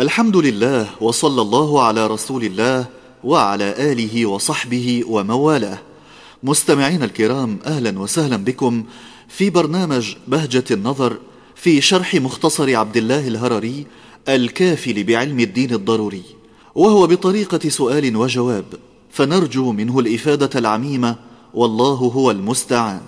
الحمد لله وصلى الله على رسول الله وعلى اله وصحبه وموالاه مستمعينا الكرام اهلا وسهلا بكم في برنامج بهجه النظر في شرح مختصر عبد الله الهرري الكافل بعلم الدين الضروري وهو بطريقه سؤال وجواب فنرجو منه الافاده العميمه والله هو المستعان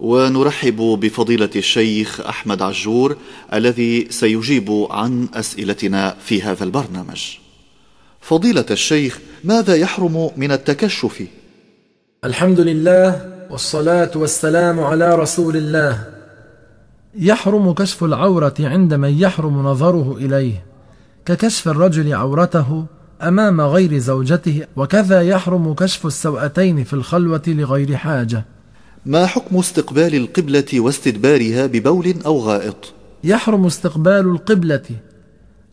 ونرحب بفضيلة الشيخ أحمد عجور الذي سيجيب عن أسئلتنا في هذا البرنامج. فضيلة الشيخ ماذا يحرم من التكشف؟ الحمد لله والصلاة والسلام على رسول الله. يحرم كشف العورة عند من يحرم نظره إليه، ككشف الرجل عورته أمام غير زوجته، وكذا يحرم كشف السوأتين في الخلوة لغير حاجة. ما حكم استقبال القبلة واستدبارها ببول أو غائط؟ يحرم استقبال القبلة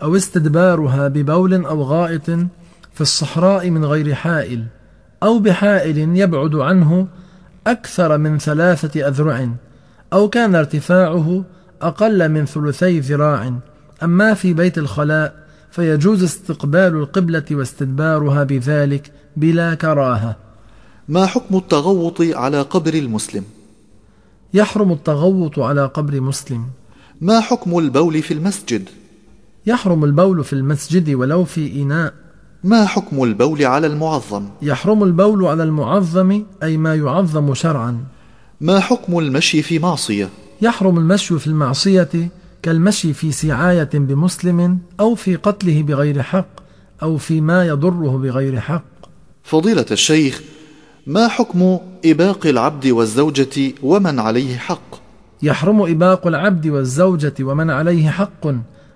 أو استدبارها ببول أو غائط في الصحراء من غير حائل أو بحائل يبعد عنه أكثر من ثلاثة أذرع أو كان ارتفاعه أقل من ثلثي ذراع أما في بيت الخلاء فيجوز استقبال القبلة واستدبارها بذلك بلا كراهة ما حكم التغوط على قبر المسلم؟ يحرم التغوط على قبر مسلم ما حكم البول في المسجد؟ يحرم البول في المسجد ولو في إناء ما حكم البول على المعظم؟ يحرم البول على المعظم أي ما يعظم شرعا ما حكم المشي في معصية؟ يحرم المشي في المعصية كالمشي في سعاية بمسلم أو في قتله بغير حق أو فيما يضره بغير حق فضيلة الشيخ ما حكم إباق العبد والزوجة ومن عليه حق؟ يحرم إباق العبد والزوجة ومن عليه حق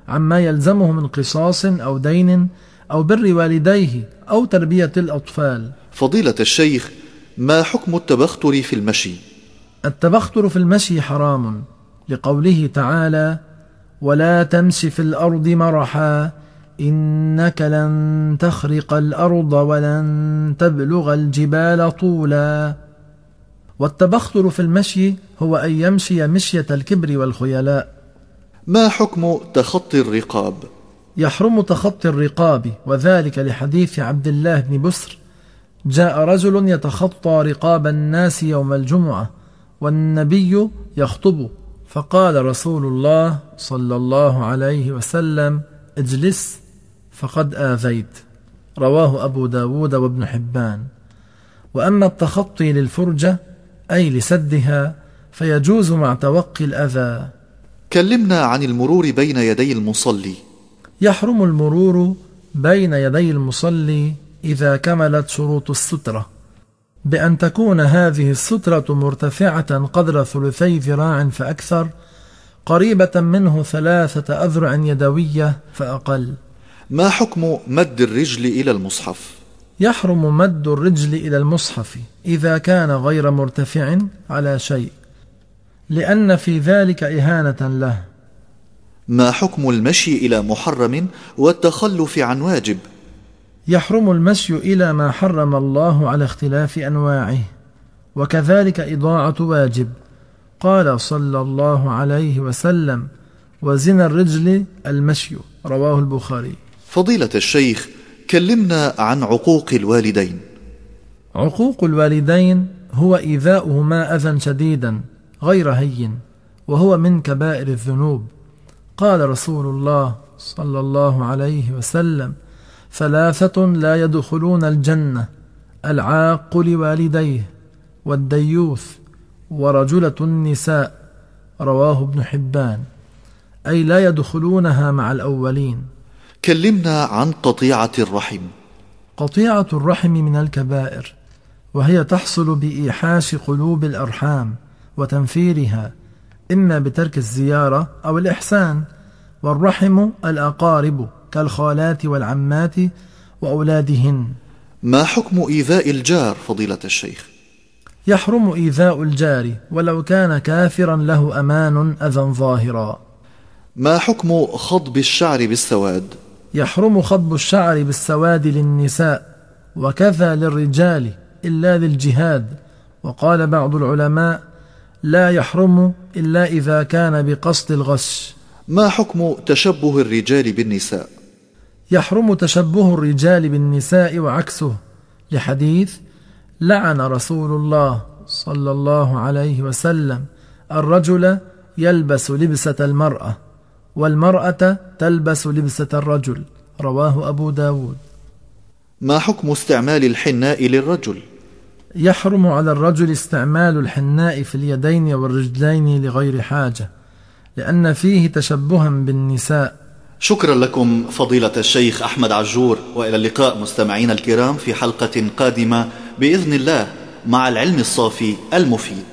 عما يلزمه من قصاص أو دين أو بر والديه أو تربية الأطفال فضيلة الشيخ ما حكم التبختر في المشي؟ التبختر في المشي حرام لقوله تعالى ولا تمش في الأرض مرحا إنك لن تخرق الأرض ولن تبلغ الجبال طولا والتبختر في المشي هو أن يمشي مشية الكبر والخيلاء ما حكم تخطي الرقاب؟ يحرم تخطي الرقاب وذلك لحديث عبد الله بن بسر جاء رجل يتخطى رقاب الناس يوم الجمعة والنبي يخطب فقال رسول الله صلى الله عليه وسلم اجلس فقد آذيت رواه أبو داود وابن حبان وأما التخطي للفرجة أي لسدها فيجوز مع توقي الأذى كلمنا عن المرور بين يدي المصلي يحرم المرور بين يدي المصلي إذا كملت شروط السترة بأن تكون هذه السترة مرتفعة قدر ثلثي ذراع فأكثر قريبة منه ثلاثة أذرع يدوية فأقل ما حكم مد الرجل إلى المصحف؟ يحرم مد الرجل إلى المصحف إذا كان غير مرتفع على شيء لأن في ذلك إهانة له ما حكم المشي إلى محرم والتخلف عن واجب؟ يحرم المشي إلى ما حرم الله على اختلاف أنواعه وكذلك إضاعة واجب قال صلى الله عليه وسلم وزن الرجل المشي رواه البخاري فضيلة الشيخ كلمنا عن عقوق الوالدين عقوق الوالدين هو إيذاؤهما أذى شديدا غير هين وهو من كبائر الذنوب قال رسول الله صلى الله عليه وسلم ثلاثة لا يدخلون الجنة العاق لوالديه والديوث ورجلة النساء رواه ابن حبان أي لا يدخلونها مع الأولين كلمنا عن قطيعة الرحم. قطيعة الرحم من الكبائر، وهي تحصل بإيحاش قلوب الأرحام وتنفيرها، إما بترك الزيارة أو الإحسان، والرحم الأقارب كالخالات والعمات وأولادهن. ما حكم إيذاء الجار فضيلة الشيخ؟ يحرم إيذاء الجار ولو كان كافرا له أمان أذى ظاهرا. ما حكم خضب الشعر بالسواد؟ يحرم خضب الشعر بالسواد للنساء وكذا للرجال إلا للجهاد وقال بعض العلماء لا يحرم إلا إذا كان بقصد الغش ما حكم تشبه الرجال بالنساء؟ يحرم تشبه الرجال بالنساء وعكسه لحديث لعن رسول الله صلى الله عليه وسلم الرجل يلبس لبسة المرأة والمرأة تلبس لبسة الرجل رواه أبو داود ما حكم استعمال الحناء للرجل؟ يحرم على الرجل استعمال الحناء في اليدين والرجلين لغير حاجة لأن فيه تشبها بالنساء شكرا لكم فضيلة الشيخ أحمد عجور وإلى اللقاء مستمعين الكرام في حلقة قادمة بإذن الله مع العلم الصافي المفيد